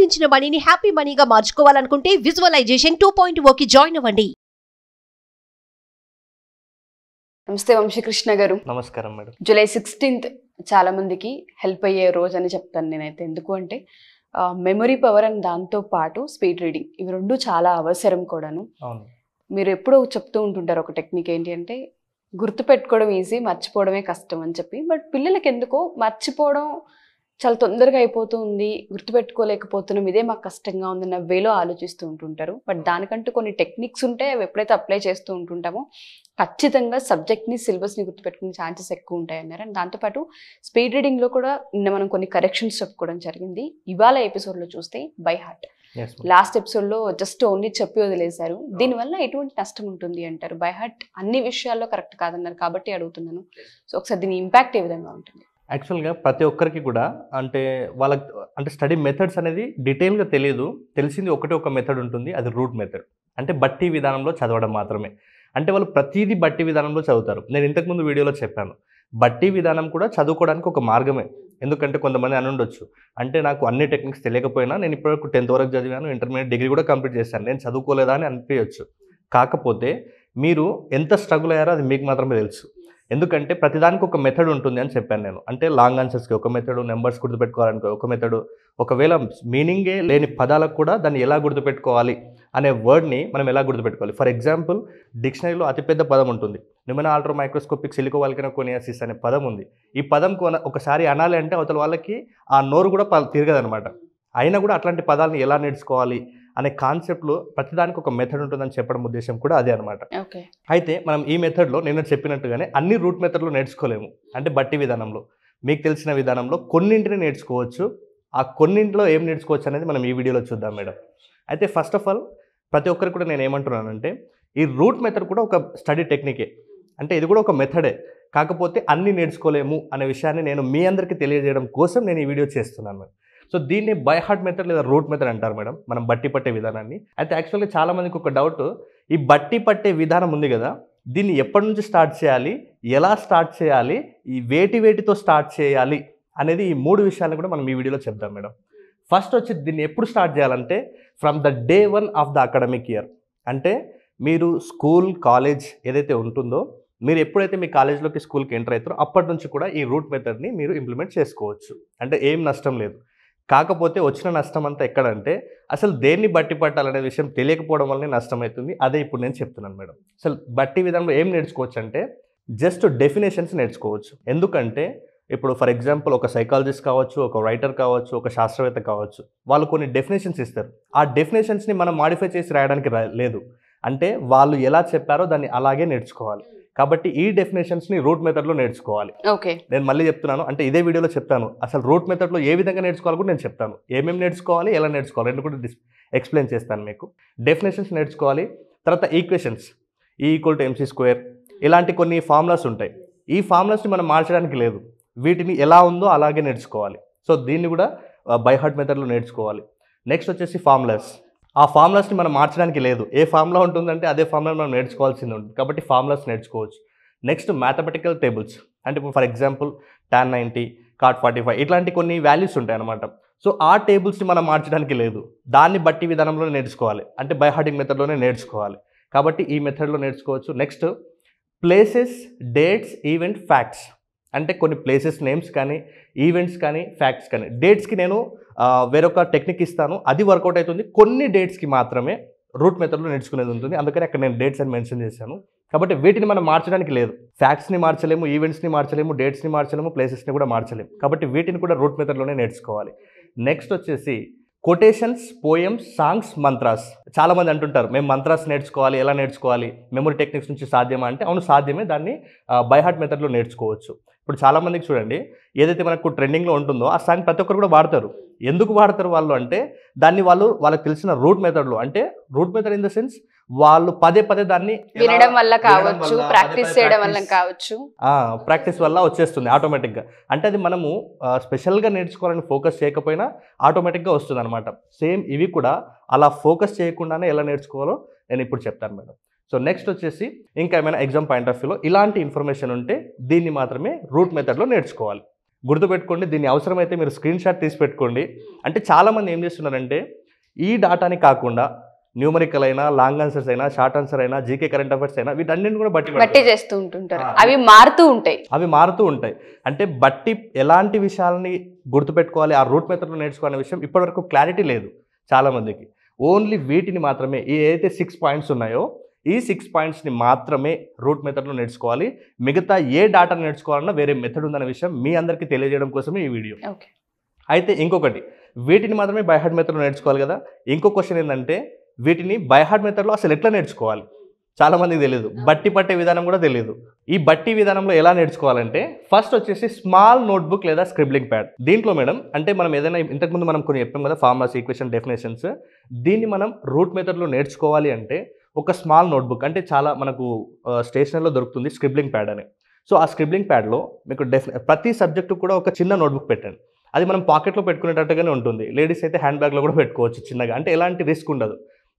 సంపాదించిన మనీని హ్యాపీ మనీగా మార్చుకోవాలనుకుంటే విజువలైజేషన్ టూ పాయింట్ ఓకి జాయిన్ అవ్వండి నమస్తే వంశీకృష్ణ గారు నమస్కారం మేడం జూలై సిక్స్టీన్త్ చాలా మందికి హెల్ప్ అయ్యే రోజు అని చెప్తాను నేనైతే ఎందుకు అంటే మెమరీ పవర్ అండ్ దాంతో పాటు స్పీడ్ రీడింగ్ ఇవి రెండు చాలా అవసరం కూడాను మీరు ఎప్పుడూ చెప్తూ ఉంటుంటారు ఒక టెక్నిక్ ఏంటి అంటే గుర్తుపెట్టుకోవడం ఈజీ మర్చిపోవడమే కష్టం అని చెప్పి బట్ పిల్లలకి ఎందుకో మర్చిపోవడం చాలా తొందరగా అయిపోతూ ఉంది గుర్తుపెట్టుకోలేకపోతున్నాం ఇదే మాకు కష్టంగా ఉందన్న వేలో ఆలోచిస్తూ ఉంటుంటారు బట్ దానికంటూ కొన్ని టెక్నిక్స్ ఉంటాయి అవి ఎప్పుడైతే అప్లై చేస్తూ ఉంటుంటామో ఖచ్చితంగా సబ్జెక్ట్ని సిలబస్ని గుర్తుపెట్టుకునే ఛాన్సెస్ ఎక్కువ ఉంటాయి అన్నారు అండ్ దాంతోపాటు స్పీడ్ రీడింగ్లో కూడా నిన్న మనం కొన్ని కరెక్షన్స్ చెప్పుకోవడం జరిగింది ఇవాళ ఎపిసోడ్లో చూస్తే బై హార్ట్ లాస్ట్ ఎపిసోడ్లో జస్ట్ ఓన్లీ చెప్పి వదిలేశారు దీనివల్ల ఎటువంటి నష్టం ఉంటుంది అంటారు బై హార్ట్ అన్ని విషయాల్లో కరెక్ట్ కాదన్నారు కాబట్టి అడుగుతున్నాను సో ఒకసారి దీని ఇంపాక్ట్ ఏ విధంగా ఉంటుంది యాక్చువల్గా ప్రతి ఒక్కరికి కూడా అంటే వాళ్ళకి అంటే స్టడీ మెథడ్స్ అనేది డీటెయిల్గా తెలియదు తెలిసింది ఒకటే ఒక మెథడ్ ఉంటుంది అది రూట్ మెథడ్ అంటే బట్టి విధానంలో చదవడం మాత్రమే అంటే వాళ్ళు ప్రతిదీ బట్టి విధానంలో చదువుతారు నేను ఇంతకుముందు వీడియోలో చెప్పాను బట్టి విధానం కూడా చదువుకోవడానికి ఒక మార్గమే ఎందుకంటే కొంతమంది అని ఉండొచ్చు అంటే నాకు అన్ని టెక్నిక్స్ తెలియకపోయినా నేను ఇప్పటివరకు టెన్త్ వరకు చదివాను ఇంటర్మీడియట్ డిగ్రీ కూడా కంప్లీట్ చేశాను నేను చదువుకోలేదా అని అనిపించవచ్చు కాకపోతే మీరు ఎంత స్ట్రగుల్ అయ్యారో అది మీకు మాత్రమే తెలుసు ఎందుకంటే ప్రతిదానికి ఒక మెథడ్ ఉంటుంది అని చెప్పాను నేను అంటే లాంగ్ ఆన్సర్స్కి ఒక మెథడ్ నెంబర్స్ గుర్తుపెట్టుకోవాలని ఒక మెథడ్ ఒకవేళ మీనింగే లేని పదాలకు కూడా దాన్ని ఎలా గుర్తుపెట్టుకోవాలి అనే వర్డ్ని మనం ఎలా గుర్తుపెట్టుకోవాలి ఫర్ ఎగ్జాంపుల్ డిక్షనరీలో అతిపెద్ద పదం ఉంటుంది నిమన ఆల్ట్రో మైక్రోస్కోపిక్ సిలికోవాలికన కొనియాసిస్ అనే పదం ఉంది ఈ పదం ఒకసారి అనాలి అంటే అవతల వాళ్ళకి ఆ నోరు కూడా తిరగదు అనమాట అయినా కూడా అట్లాంటి పదాలను ఎలా నేర్చుకోవాలి అనే కాన్సెప్ట్లో ప్రతిదానికి ఒక మెథడ్ ఉంటుందని చెప్పడం ఉద్దేశం కూడా అదే అనమాట అయితే మనం ఈ మెథడ్లో నేను చెప్పినట్టుగానే అన్ని రూట్ మెథడ్లు నేర్చుకోలేము అంటే బట్టి విధానంలో మీకు తెలిసిన విధానంలో కొన్నింటిని నేర్చుకోవచ్చు ఆ కొన్నింటిలో ఏం నేర్చుకోవచ్చు అనేది మనం ఈ వీడియోలో చూద్దాం మేడం అయితే ఫస్ట్ ఆఫ్ ఆల్ ప్రతి ఒక్కరికి కూడా నేను ఏమంటున్నానంటే ఈ రూట్ మెథడ్ కూడా ఒక స్టడీ టెక్నికే అంటే ఇది కూడా ఒక మెథడే కాకపోతే అన్నీ నేర్చుకోలేము అనే విషయాన్ని నేను మీ అందరికీ తెలియజేయడం కోసం నేను ఈ వీడియో చేస్తున్నాను సో దీన్ని బై హార్ట్ మెథడ్ లేదా రూట్ మెథడ్ అంటారు మేడం మనం బట్టి పట్టే విధానాన్ని అయితే యాక్చువల్గా చాలామందికి ఒక డౌట్ ఈ బట్టి పట్టే విధానం ఉంది కదా దీన్ని ఎప్పటి నుంచి స్టార్ట్ చేయాలి ఎలా స్టార్ట్ చేయాలి ఈ వేటి వేటితో స్టార్ట్ చేయాలి అనేది ఈ మూడు విషయాలను కూడా మనం ఈ వీడియోలో చెప్దాం మేడం ఫస్ట్ వచ్చి దీన్ని ఎప్పుడు స్టార్ట్ చేయాలంటే from the day one of the academic year అంటే మీరు స్కూల్ కాలేజ్ ఏదైతే ఉంటుందో మీరు ఎప్పుడైతే మీ కాలేజ్లోకి స్కూల్కి ఎంటర్ అవుతారో అప్పటి నుంచి కూడా ఈ రూట్ మెథడ్ని మీరు ఇంప్లిమెంట్ చేసుకోవచ్చు అంటే ఏం నష్టం లేదు కాకపోతే వచ్చిన నష్టం అంతా ఎక్కడంటే అసలు దేన్ని బట్టి పట్టాలనే విషయం తెలియకపోవడం వల్లనే నష్టమవుతుంది అదే ఇప్పుడు నేను చెప్తున్నాను మేడం అసలు బట్టి విధంగా ఏం నేర్చుకోవచ్చు అంటే జస్ట్ డెఫినేషన్స్ నేర్చుకోవచ్చు ఎందుకంటే ఇప్పుడు ఫర్ ఎగ్జాంపుల్ ఒక సైకాలజిస్ట్ కావచ్చు ఒక రైటర్ కావచ్చు ఒక శాస్త్రవేత్త కావచ్చు వాళ్ళు కొన్ని డెఫినేషన్స్ ఇస్తారు ఆ డెఫినేషన్స్ని మనం మాడిఫై చేసి రాయడానికి లేదు అంటే వాళ్ళు ఎలా చెప్పారో దాన్ని అలాగే నేర్చుకోవాలి కాబట్టి ఈ డెఫినేషన్స్ని రూట్ మెథడ్లో నేర్చుకోవాలి ఓకే నేను మళ్ళీ చెప్తున్నాను అంటే ఇదే వీడియోలో చెప్తాను అసలు రూట్ మెథడ్లో ఏ విధంగా నేర్చుకోవాలి కూడా నేను చెప్తాను ఏమేమి నేర్చుకోవాలి ఎలా నేర్చుకోవాలి రెండు కూడా ఎక్స్ప్లెయిన్ చేస్తాను మీకు డెఫినేషన్స్ నేర్చుకోవాలి తర్వాత ఈక్వేషన్స్ ఈ ఈక్వల్ టు ఎంసీ స్క్వేర్ ఇలాంటి కొన్ని ఫార్ములాస్ ఉంటాయి ఈ ఫార్ములాస్ని మనం మార్చడానికి లేదు వీటిని ఎలా ఉందో అలాగే నేర్చుకోవాలి సో దీన్ని కూడా బైహార్ట్ uh, మెథడ్లో నేర్చుకోవాలి నెక్స్ట్ వచ్చేసి ఫార్ములాస్ ఆ ఫార్ములాస్ని మనం మార్చడానికి లేదు ఏ ఫార్ములా ఉంటుందంటే అదే ఫార్ములా మనం నేర్చుకోవాల్సింది ఉంటుంది కాబట్టి ఫార్ములాస్ నేర్చుకోవచ్చు నెక్స్ట్ మ్యాథమెటికల్ టేబుల్స్ అంటే ఇప్పుడు ఫర్ ఎగ్జాంపుల్ టెన్ నైంటీ కాట్ ఫార్టీ ఫైవ్ ఇట్లాంటి కొన్ని వాల్యూస్ ఉంటాయి అనమాట సో ఆ టేబుల్స్ని మనం మార్చడానికి లేదు దాన్ని బట్టి విధానంలో నేర్చుకోవాలి అంటే బైహార్డింగ్ మెథడ్లోనే నేర్చుకోవాలి కాబట్టి ఈ మెథడ్లో నేర్చుకోవచ్చు next places dates event facts అంటే కొన్ని ప్లేసెస్ నేమ్స్ కానీ ఈవెంట్స్ కానీ ఫ్యాక్ట్స్ కానీ డేట్స్కి నేను వేరొక టెక్నిక్ ఇస్తాను అది వర్కౌట్ అవుతుంది కొన్ని డేట్స్కి మాత్రమే రూట్ మెథడ్లో నేర్చుకునేది ఉంటుంది అందుకని అక్కడ నేను డేట్స్ అని మెన్షన్ చేశాను కాబట్టి వీటిని మనం మార్చడానికి లేదు ఫ్యాక్ట్స్ని మార్చలేము ఈవెంట్స్ని మార్చలేము డేట్స్ని మార్చలేము ప్లేసెస్ని కూడా మార్చలేము కాబట్టి వీటిని కూడా రూట్ మెథడ్లోనే నేర్చుకోవాలి నెక్స్ట్ వచ్చేసి కొటేషన్స్ పోయమ్స్ సాంగ్స్ మంత్రాస్ చాలామంది అంటుంటారు మేము మంత్రాస్ నేర్చుకోవాలి ఎలా నేర్చుకోవాలి మెమరీ టెక్నిక్స్ నుంచి సాధ్యమా అంటే అవును సాధ్యమే దాన్ని బైహార్ట్ మెథడ్లో నేర్చుకోవచ్చు ఇప్పుడు చాలామందికి చూడండి ఏదైతే మనకు ట్రెండింగ్లో ఉంటుందో ఆ సాంగ్ ప్రతి ఒక్కరు కూడా వాడతారు ఎందుకు వాడతారు వాళ్ళు అంటే దాన్ని వాళ్ళు వాళ్ళకి తెలిసిన రూట్ మెథడ్లో అంటే rote method in the sense వాళ్ళు పదే పదే దాన్ని వినడం వల్ల కావచ్చు ప్రాక్టీస్ చేయడం వల్ల కావచ్చు ప్రాక్టీస్ వల్ల వచ్చేస్తుంది ఆటోమేటిక్గా అంటే అది మనము స్పెషల్గా నేర్చుకోవాలని ఫోకస్ చేయకపోయినా ఆటోమేటిక్గా వస్తుంది అనమాట సేమ్ ఇవి కూడా అలా ఫోకస్ చేయకుండానే ఎలా నేర్చుకోవాలో నేను ఇప్పుడు చెప్తాను మేడం సో నెక్స్ట్ వచ్చేసి ఇంకా ఏమైనా ఎగ్జామ్ పాయింట్ ఆఫ్ వ్యూలో ఇలాంటి ఇన్ఫర్మేషన్ ఉంటే దీన్ని మాత్రమే రూట్ మెథడ్లో నేర్చుకోవాలి గుర్తుపెట్టుకోండి దీన్ని అవసరమైతే మీరు స్క్రీన్ షాట్ తీసి పెట్టుకోండి అంటే చాలామంది ఏం చేస్తున్నారంటే ఈ డాటాని కాకుండా న్యూమరికల్ అయినా లాంగ్ ఆన్సర్స్ అయినా షార్ట్ ఆన్సర్ అయినా జీకే కరెంట్ అఫేర్స్ అయినా వీటన్నింటిని కూడా బట్టి బట్టి చేస్తూ ఉంటుంటారు అవి మారుతూ ఉంటాయి అవి మారుతూ ఉంటాయి అంటే బట్టి ఎలాంటి విషయాలని గుర్తుపెట్టుకోవాలి ఆ రూట్ మెథడ్లో నేర్చుకోవాలనే విషయం ఇప్పటివరకు క్లారిటీ లేదు చాలామందికి ఓన్లీ వీటిని మాత్రమే ఏదైతే సిక్స్ పాయింట్స్ ఉన్నాయో ఈ సిక్స్ పాయింట్స్ని మాత్రమే రూట్ మెథడ్లో నేర్చుకోవాలి మిగతా ఏ డాటాను నేర్చుకోవాలన్నా వేరే మెథడ్ ఉందనే విషయం మీ అందరికీ తెలియజేయడం కోసమే ఈ వీడియో అయితే ఇంకొకటి వీటిని మాత్రమే బైహార్డ్ మెథడ్లో నేర్చుకోవాలి కదా ఇంకో క్వశ్చన్ ఏంటంటే వీటిని బైహార్డ్ మెథడ్లో అసలు ఎట్లా నేర్చుకోవాలి చాలామందికి తెలియదు బట్టి పట్టే విధానం కూడా తెలియదు ఈ బట్టి విధానంలో ఎలా నేర్చుకోవాలంటే ఫస్ట్ వచ్చేసి స్మాల్ నోట్బుక్ లేదా స్క్రిబ్లింగ్ ప్యాడ్ దీంట్లో మేడం అంటే మనం ఏదైనా ఇంతకుముందు మనం కొన్ని చెప్పాం కదా ఫార్మర్స్ ఈక్వేషన్ డెఫినేషన్స్ దీన్ని మనం రూట్ మెథడ్లో నేర్చుకోవాలి అంటే ఒక స్మాల్ నోట్బుక్ అంటే చాలా మనకు స్టేషనరీలో దొరుకుతుంది స్క్రిబ్లింగ్ ప్యాడ్ అని సో ఆ స్క్రిబ్లింగ్ ప్యాడ్లో మీకు డెఫినెట్ ప్రతి సబ్జెక్టు కూడా ఒక చిన్న నోట్బుక్ పెట్టండి అది మనం పాకెట్లో పెట్టుకునేటట్టుగానే ఉంటుంది లేడీస్ అయితే హ్యాండ్ బ్యాగ్లో కూడా పెట్టుకోవచ్చు చిన్నగా అంటే ఎలాంటి రిస్క్ ఉండదు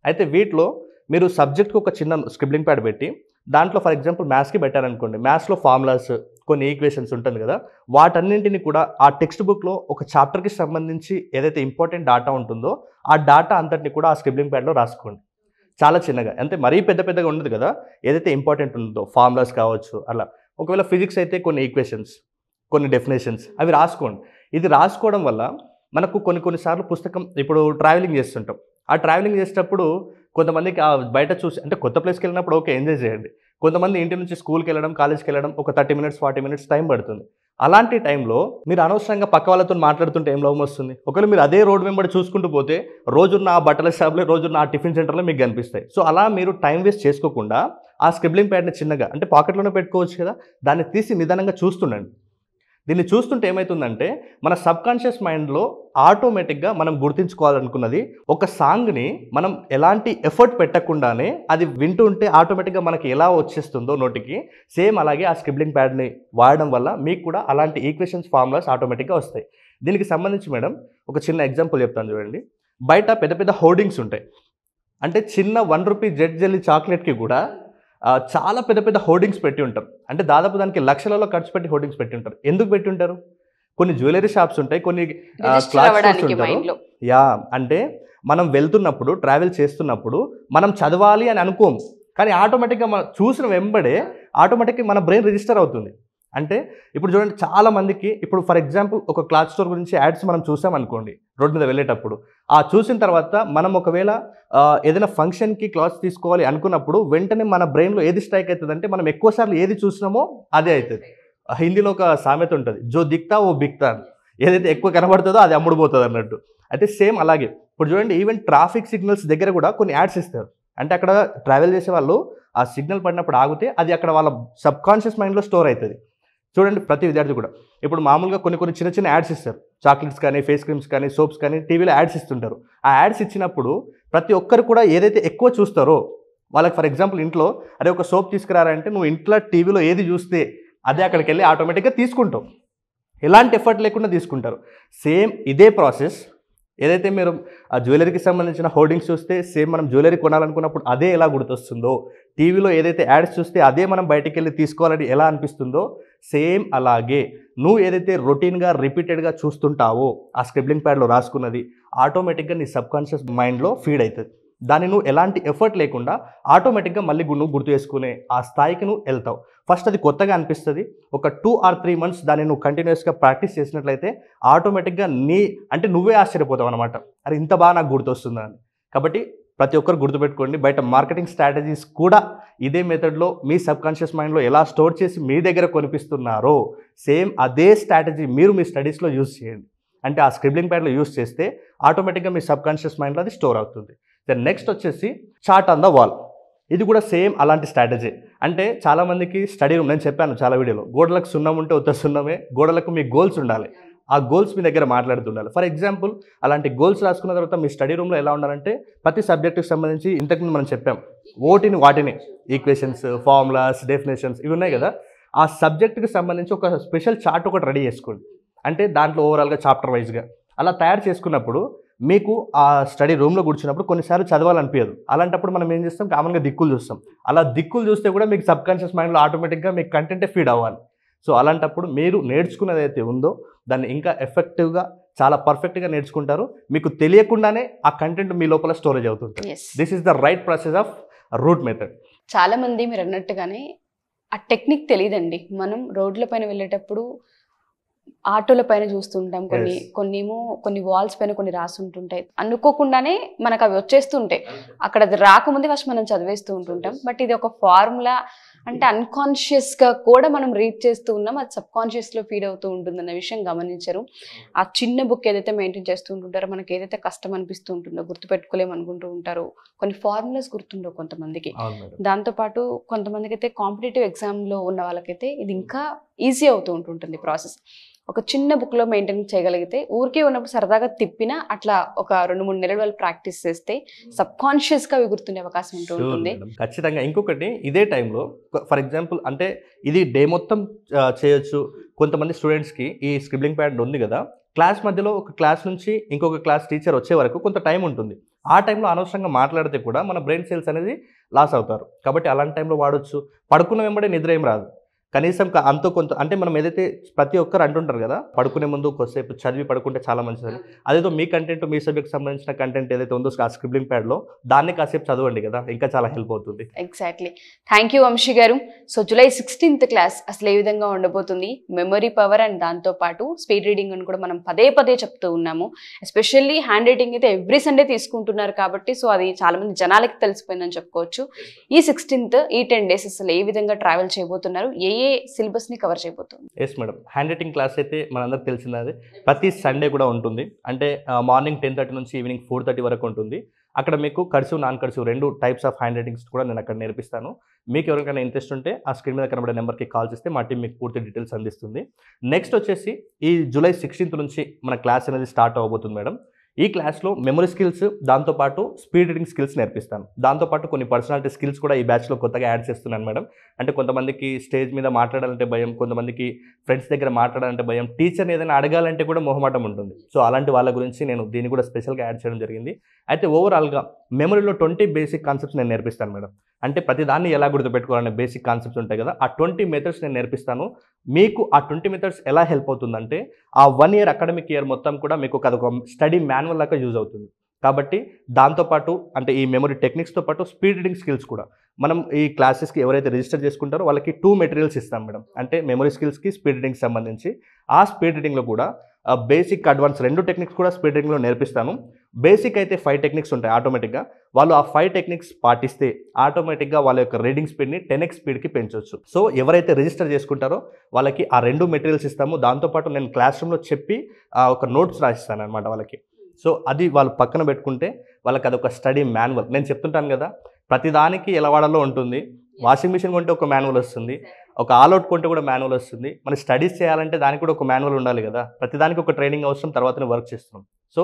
అయితే వీటిలో మీరు సబ్జెక్ట్కి ఒక చిన్న స్క్రిబ్లింగ్ ప్యాడ్ పెట్టి దాంట్లో ఫర్ ఎగ్జాంపుల్ మ్యాథ్స్కి పెట్టారనుకోండి మ్యాథ్స్లో ఫార్ములాస్ కొన్ని ఈక్వేషన్స్ ఉంటుంది కదా వాటన్నింటిని కూడా ఆ టెక్స్ట్ బుక్లో ఒక చాప్టర్కి సంబంధించి ఏదైతే ఇంపార్టెంట్ డాటా ఉంటుందో ఆ డాటా అంతటిని కూడా ఆ స్క్రిబ్లింగ్ ప్యాడ్లో రాసుకోండి చాలా చిన్నగా అంటే మరీ పెద్ద పెద్దగా ఉండదు కదా ఏదైతే ఇంపార్టెంట్ ఉందో ఫార్ములాస్ కావచ్చు అలా ఒకవేళ ఫిజిక్స్ అయితే కొన్ని ఈక్వేషన్స్ కొన్ని డెఫినేషన్స్ అవి రాసుకోండి ఇది రాసుకోవడం వల్ల మనకు కొన్ని కొన్నిసార్లు పుస్తకం ఇప్పుడు ట్రావెలింగ్ చేస్తుంటాం ఆ ట్రావెలింగ్ చేసేటప్పుడు కొంతమందికి ఆ బయట చూసి అంటే కొత్త ప్లేస్కి వెళ్ళినప్పుడు ఓకే ఎంజాయ్ చేయండి కొంతమంది ఇంటి నుంచి స్కూల్కి వెళ్ళడం కాలేజ్కి వెళ్ళడం ఒక thirty minutes forty minutes time పడుతుంది అలాంటి టైంలో మీరు అనవసరంగా పక్క వాళ్ళతో మాట్లాడుతుంటే ఏం లోపం వస్తుంది ఒకవేళ మీరు అదే రోడ్ మెంబర్ చూసుకుంటూ పోతే రోజున్న ఆ బట్టల షాప్లో రోజున్న ఆ టిఫిన్ సెంటర్లో మీకు కనిపిస్తాయి సో అలా మీరు టైం వేస్ట్ చేసుకోకుండా ఆ స్క్రిబ్లింగ్ ప్యాడ్ని చిన్నగా అంటే పాకెట్లోనే పెట్టుకోవచ్చు కదా దాన్ని తీసి నిదానంగా చూస్తుండండి దీన్ని చూస్తుంటే ఏమవుతుందంటే మన సబ్ కాన్షియస్ మైండ్లో ఆటోమేటిక్గా మనం గుర్తించుకోవాలనుకున్నది ఒక సాంగ్ని మనం ఎలాంటి ఎఫర్ట్ పెట్టకుండానే అది వింటూ ఉంటే ఆటోమేటిక్గా మనకి ఎలా వచ్చేస్తుందో నోటికి సేమ్ అలాగే ఆ స్క్రిబ్లింగ్ ప్యాడ్ని వాడడం వల్ల మీకు కూడా అలాంటి ఈక్వేషన్స్ ఫార్ములాస్ ఆటోమేటిక్గా వస్తాయి దీనికి సంబంధించి మేడం ఒక చిన్న ఎగ్జాంపుల్ చెప్తాను చూడండి బయట పెద్ద పెద్ద హోర్డింగ్స్ ఉంటాయి అంటే చిన్న వన్ రూపీ జెడ్ జెల్లీ చాక్లెట్కి కూడా చాలా పెద్ద పెద్ద హోర్డింగ్స్ పెట్టి ఉంటారు అంటే దాదాపు దానికి లక్షలలో ఖర్చు పెట్టి హోర్డింగ్స్ పెట్టి ఉంటారు ఎందుకు పెట్టి ఉంటారు కొన్ని జ్యువెలరీ షాప్స్ ఉంటాయి కొన్ని క్లాస్ ఉంటారు యా అంటే మనం వెళ్తున్నప్పుడు ట్రావెల్ చేస్తున్నప్పుడు మనం చదవాలి అని అనుకోము కానీ ఆటోమేటిక్గా మనం చూసిన వెంబడే ఆటోమేటిక్గా మన బ్రెయిన్ రిజిస్టర్ అవుతుంది అంటే ఇప్పుడు చూడండి చాలా మందికి ఇప్పుడు ఫర్ ఎగ్జాంపుల్ ఒక క్లాత్ స్టోర్ గురించి యాడ్స్ మనం చూసాం అనుకోండి రోడ్డు మీద వెళ్ళేటప్పుడు ఆ చూసిన తర్వాత మనం ఒకవేళ ఏదైనా ఫంక్షన్కి క్లాత్స్ తీసుకోవాలి అనుకున్నప్పుడు వెంటనే మన బ్రెయిన్లో ఏది స్ట్రైక్ అవుతుంది అంటే మనం ఎక్కువసార్లు ఏది చూసినామో అదే అవుతుంది హిందీలో ఒక సామెత ఉంటుంది జో దిక్తా ఓ బిక్తా ఏదైతే ఎక్కువ కనబడుతుందో అది అమ్ముడుపోతుంది అన్నట్టు అయితే సేమ్ అలాగే ఇప్పుడు చూడండి ఈవెన్ ట్రాఫిక్ సిగ్నల్స్ దగ్గర కూడా కొన్ని యాడ్స్ ఇస్తారు అంటే అక్కడ ట్రావెల్ చేసే వాళ్ళు ఆ సిగ్నల్ పడినప్పుడు ఆగితే అది అక్కడ వాళ్ళ సబ్కాన్షియస్ మైండ్లో స్టోర్ అవుతుంది చూడండి ప్రతి విద్యార్థి కూడా ఇప్పుడు మామూలుగా కొన్ని కొన్ని చిన్న చిన్న యాడ్స్ ఇస్తారు చాక్లెట్స్ కానీ ఫేస్ క్రీమ్స్ కానీ సోప్స్ కానీ టీవీలో యాడ్స్ ఇస్తుంటారు ఆ యాడ్స్ ఇచ్చినప్పుడు ప్రతి ఒక్కరు కూడా ఏదైతే ఎక్కువ చూస్తారో వాళ్ళకి ఫర్ ఎగ్జాంపుల్ ఇంట్లో అరే ఒక సోప్ తీసుకురారంటే నువ్వు ఇంట్లో టీవీలో ఏది చూస్తే అదే అక్కడికి వెళ్ళి ఆటోమేటిక్గా తీసుకుంటావు ఎలాంటి ఎఫర్ట్ లేకుండా తీసుకుంటారు సేమ్ ఇదే ప్రాసెస్ ఏదైతే మీరు ఆ జ్యువెలరీకి సంబంధించిన హోర్డింగ్స్ చూస్తే సేమ్ మనం జ్యువెలరీ కొనాలనుకున్నప్పుడు అదే ఎలా గుర్తొస్తుందో టీవీలో ఏదైతే యాడ్స్ చూస్తే అదే మనం బయటికి వెళ్ళి తీసుకోవాలని ఎలా అనిపిస్తుందో సేమ్ అలాగే నువ్వు ఏదైతే రొటీన్గా రిపీటెడ్గా చూస్తుంటావో ఆ స్క్రిబ్లింగ్ ప్యాడ్లో రాసుకున్నది ఆటోమేటిక్గా నీ సబ్కాన్షియస్ మైండ్లో ఫీడ్ అవుతుంది దాన్ని నువ్వు ఎలాంటి ఎఫర్ట్ లేకుండా ఆటోమేటిక్గా మళ్ళీ నువ్వు గుర్తు చేసుకునే ఆ స్థాయికి నువ్వు వెళ్తావు ఫస్ట్ అది కొత్తగా అనిపిస్తుంది ఒక టూ ఆర్ త్రీ మంత్స్ దాన్ని నువ్వు కంటిన్యూస్గా ప్రాక్టీస్ చేసినట్లయితే ఆటోమేటిక్గా నీ అంటే నువ్వే ఆశ్చర్యపోతావు అనమాట అరే ఇంత బాగా నాకు గుర్తొస్తుందా అని కాబట్టి ప్రతి ఒక్కరు గుర్తుపెట్టుకోండి బయట మార్కెటింగ్ స్ట్రాటజీస్ కూడా ఇదే మెథడ్లో మీ సబ్ మైండ్లో ఎలా స్టోర్ చేసి మీ దగ్గర కొనిపిస్తున్నారో సేమ్ అదే స్ట్రాటజీ మీరు మీ స్టడీస్లో యూజ్ చేయండి అంటే ఆ స్క్రిబ్లింగ్ ప్యాడ్లో యూజ్ చేస్తే ఆటోమేటిక్గా మీ సబ్కాన్షియస్ మైండ్లో అది స్టోర్ అవుతుంది దెన్ నెక్స్ట్ వచ్చేసి చాట్ ఆన్ ద వాల్ ఇది కూడా సేమ్ అలాంటి స్ట్రాటజీ అంటే చాలామందికి స్టడీ రూమ్ నేను చెప్పాను చాలా వీడియోలో గోడలకు సున్నం ఉంటే ఉత్త సున్నమే గోడలకు మీ గోల్స్ ఉండాలి ఆ గోల్స్ మీ దగ్గర మాట్లాడుతుండాలి ఫర్ ఎగ్జాంపుల్ అలాంటి గోల్స్ రాసుకున్న తర్వాత మీ స్టడీ రూమ్లో ఎలా ఉండాలంటే ప్రతి సబ్జెక్టుకి సంబంధించి ఇంతకుముందు మనం చెప్పాం ఓటిని వాటిని ఈక్వేషన్స్ ఫార్ములాస్ డెఫినేషన్స్ ఇవి ఉన్నాయి కదా ఆ సబ్జెక్టుకి సంబంధించి ఒక స్పెషల్ చార్ట్ ఒకటి రెడీ చేసుకోండి అంటే దాంట్లో ఓవరాల్గా చాప్టర్ వైజ్గా అలా తయారు చేసుకున్నప్పుడు మీకు ఆ స్టడీ రూమ్లో కూర్చున్నప్పుడు కొన్నిసార్లు చదవాలనిపించదు అలాంటప్పుడు మనం ఏం చేస్తాం కామన్గా దిక్కులు చూస్తాం అలా దిక్కులు చూస్తే కూడా మీకు సబ్కాన్షియస్ మైండ్లో ఆటోమేటిక్గా మీకు కంటెంటే ఫీడ్ అవ్వాలి సో అలాంటప్పుడు మీరు నేర్చుకున్నది అయితే ఉందో దాన్ని ఇంకా ఎఫెక్టివ్గా చాలా పర్ఫెక్ట్గా నేర్చుకుంటారు మీకు తెలియకుండానే ఆ కంటెంట్ మీ లోపల స్టోరేజ్ అవుతుంటుంది this is the right process of rote method చాలామంది మీరు అన్నట్టుగానే ఆ టెక్నిక్ తెలియదండి మనం రోడ్ల పైన వెళ్ళేటప్పుడు ఆటోల పైన చూస్తుంటాం కొన్ని కొన్ని ఏమో కొన్ని వాల్స్ పైన కొన్ని రాసుంటుంటాయి అనుకోకుండానే మనకు అవి వచ్చేస్తుంటాయి అక్కడ అది రాకముందే ఫస్ట్ మనం చదివేస్తూ ఉంటుంటాం బట్ ఇది ఒక ఫార్ములా అంటే అన్కాన్షియస్గా కూడా మనం రీడ్ చేస్తూ ఉన్నాం అది లో ఫీడ్ అవుతూ ఉంటుంది అన్న విషయం గమనించరు ఆ చిన్న బుక్ ఏదైతే మెయింటైన్ చేస్తూ ఉంటుంటారో మనకి ఏదైతే కష్టం అనిపిస్తూ ఉంటుందో గుర్తుపెట్టుకోలేము అనుకుంటూ ఉంటారు కొన్ని ఫార్ములాస్ గుర్తుండవు కొంతమందికి దాంతోపాటు కొంతమందికి అయితే కాంపిటేటివ్ ఎగ్జామ్లో ఉన్న వాళ్ళకైతే ఇది ఇంకా ఈజీ అవుతూ ఉంటుంటుంది ప్రాసెస్ ఒక చిన్న బుక్లో మెయింటైన్ చేయగలిగితే ఊరికే ఉన్నప్పుడు సరదాగా తిప్పినా అట్లా ఒక రెండు మూడు నెలలు వాళ్ళు ప్రాక్టీస్ చేస్తే సబ్ hmm. కాన్షియస్గా అవి గుర్తుండే అవకాశం ఉంటుంది ఖచ్చితంగా ఇంకొకటి ఇదే టైంలో ఫర్ ఎగ్జాంపుల్ అంటే ఇది డే మొత్తం చేయొచ్చు కొంతమంది స్టూడెంట్స్కి ఈ స్క్రిబ్లింగ్ ప్యాడ్ ఉంది కదా క్లాస్ మధ్యలో ఒక క్లాస్ నుంచి ఇంకొక క్లాస్ టీచర్ వచ్చే వరకు కొంత టైం ఉంటుంది ఆ టైంలో అనవసరంగా మాట్లాడితే కూడా మన బ్రెయిన్ సెల్స్ అనేది లాస్ అవుతారు కాబట్టి అలాంటి టైంలో వాడచ్చు పడుకున్న వెంబడే నిద్ర ఏం రాదు కనీసం అంత కొంత అంటే మనం ఏదైతే ప్రతి ఒక్కరు అంటుంటారు కదా పడుకునే ముందు కొద్దిసేపు చదివి పడుకుంటే చాలా మంచిదని అదేదో మీ కంటెంట్ మీ సబ్జెక్ట్ సంబంధించిన కంటెంట్ ఏదైతే ఉందో ఆ స్క్రిబ్లింగ్ ప్యాడ్లో దాన్ని కాసేపు చదవండి కదా ఇంకా చాలా హెల్ప్ అవుతుంది ఎగ్జాక్ట్లీ థ్యాంక్ యూ వంశీ గారు సో జూలై సిక్స్టీన్త్ క్లాస్ అసలు ఏ విధంగా ఉండబోతుంది మెమరీ పవర్ అండ్ దాంతో పాటు స్పీడ్ రీడింగ్ అని కూడా మనం పదే పదే చెప్తూ ఉన్నాము ఎస్పెషల్లీ హ్యాండ్ రైటింగ్ అయితే ఎవ్రీ సండే తీసుకుంటున్నారు కాబట్టి సో అది చాలామంది జనాలకి తెలిసిపోయిందని చెప్పుకోవచ్చు ఈ సిక్స్టీన్త్ ఈ టెన్ డేస్ అసలు ఏ విధంగా ట్రావెల్ చేయబోతున్నారు ఏ ఏ సిలబస్ ని కవర్ చేయబోతుంది yes madam handwriting class అయితే మనందరికి తెలిసినది ప్రతి సండే కూడా ఉంటుంది అంటే మార్నింగ్ టెన్ థర్టీ నుంచి ఈవినింగ్ ఫోర్ థర్టీ వరకు ఉంటుంది అక్కడ మీకు కర్సివ్ నాన్ కర్సివ్ రెండు టైప్స్ ఆఫ్ హ్యాండ్ రైటింగ్స్ కూడా నేను అక్కడ నేర్పిస్తాను మీకు ఎవరికైనా ఇంట్రెస్ట్ ఉంటే ఆ స్క్రీన్ మీద కనబడే నెంబర్కి కాల్ చేస్తే మా టీం మీకు పూర్తి డీటెయిల్స్ అందిస్తుంది నెక్స్ట్ వచ్చేసి ఈ జూలై సిక్స్టీన్త్ నుంచి మన క్లాస్ అనేది స్టార్ట్ అవ్వబోతుంది మేడం ఈ క్లాస్లో మెమరీ స్కిల్స్ దాంతోపాటు స్పీడ్ రీడింగ్ స్కిల్స్ నేర్పిస్తాను దాంతోపాటు కొన్ని పర్సనాలిటీ స్కిల్స్ కూడా ఈ బ్యాచ్లో కొత్తగా యాడ్ చేస్తున్నాను మేడం అంటే కొంతమందికి స్టేజ్ మీద మాట్లాడాలంటే భయం కొంతమందికి ఫ్రెండ్స్ దగ్గర మాట్లాడాలంటే భయం టీచర్ని ఏదైనా అడగాలంటే కూడా మొహమాటం ఉంటుంది సో అలాంటి వాళ్ళ గురించి నేను దీన్ని కూడా స్పెషల్గా యాడ్ చేయడం జరిగింది అయితే ఓవరాల్గా మెమరీలో ట్వంటీ బేసిక్ కాన్సెప్ట్స్ నేను నేర్పిస్తాను మేడం అంటే ప్రతిదాన్ని ఎలా గుర్తుపెట్టుకోవాలనే బేసిక్ కాన్సెప్ట్స్ ఉంటాయి కదా ఆ ట్వంటీ మెథడ్స్ నేను నేర్పిస్తాను మీకు ఆ ట్వంటీ మెథడ్స్ ఎలా హెల్ప్ అవుతుందంటే ఆ వన్ ఇయర్ అకాడమిక్ ఇయర్ మొత్తం కూడా మీకు అదొక స్టడీ మాన్యువల్ లాగా యూజ్ అవుతుంది కాబట్టి దాంతోపాటు అంటే ఈ మెమరీ టెక్నిక్స్తో పాటు స్పీడ్ రీడింగ్ స్కిల్స్ కూడా మనం ఈ క్లాసెస్కి ఎవరైతే రిజిస్టర్ చేసుకుంటారో వాళ్ళకి టూ మెటీరియల్స్ ఇస్తాం మేడం అంటే మెమరీ స్కిల్స్కి స్పీడ్ రీడింగ్ సంబంధించి ఆ స్పీడ్ రీడింగ్లో కూడా బేసిక్ అడ్వాన్స్ రెండు టెక్నిక్స్ కూడా స్పీడ్ రీడింగ్లో నేర్పిస్తాను బేసిక్ అయితే ఫైవ్ టెక్నిక్స్ ఉంటాయి ఆటోమేటిక్గా వాళ్ళు ఆ ఫైవ్ టెక్నిక్స్ పాటిస్తే ఆటోమేటిక్గా వాళ్ళ యొక్క రీడింగ్ స్పీడ్ని టెన్ ఎక్స్ స్పీడ్కి పెంచవచ్చు సో ఎవరైతే రిజిస్టర్ చేసుకుంటారో వాళ్ళకి ఆ రెండు మెటీరియల్స్ ఇస్తాము దాంతోపాటు నేను క్లాస్ రూమ్లో చెప్పి ఆ ఒక నోట్స్ రాసిస్తాను అనమాట వాళ్ళకి సో అది వాళ్ళు పక్కన పెట్టుకుంటే వాళ్ళకి అదొక స్టడీ మాన్యువల్ నేను చెప్తుంటాను కదా ప్రతిదానికి ఎలా వాడాలో ఉంటుంది వాషింగ్ మిషన్ కొంటే ఒక మాన్యువల్ వస్తుంది ఒక అవుట్ కొంటే కూడా మాన్యువల్ వస్తుంది మన స్టడీస్ చేయాలంటే దానికి కూడా ఒక మాన్యువల్ ఉండాలి కదా ప్రతిదానికి ఒక ట్రైనింగ్ అవసరం తర్వాతనే వర్క్ చేస్తున్నాం సో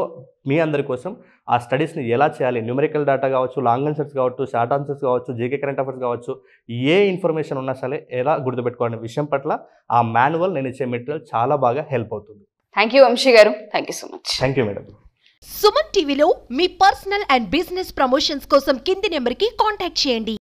మీ అందరి కోసం ఆ స్టడీస్ని ఎలా చేయాలి న్యూమరికల్ డేటా కావచ్చు లాంగ్ ఆన్సర్స్ కావచ్చు షార్ట్ ఆన్సర్స్ కావచ్చు జీకే కరెంట్ అఫేర్స్ కావచ్చు ఏ ఇన్ఫర్మేషన్ ఉన్నా సరే ఎలా గుర్తుపెట్టుకోవాలనే విషయం పట్ల ఆ మాన్యువల్ నేను ఇచ్చే మెటీరియల్ చాలా బాగా హెల్ప్ అవుతుంది thank you Vamshi garu thank you so much thank you madam Suman టీవీలో మీ పర్సనల్ అండ్ బిజినెస్ ప్రమోషన్స్ కోసం కింది నెంబర్కి కాంటాక్ట్ చేయండి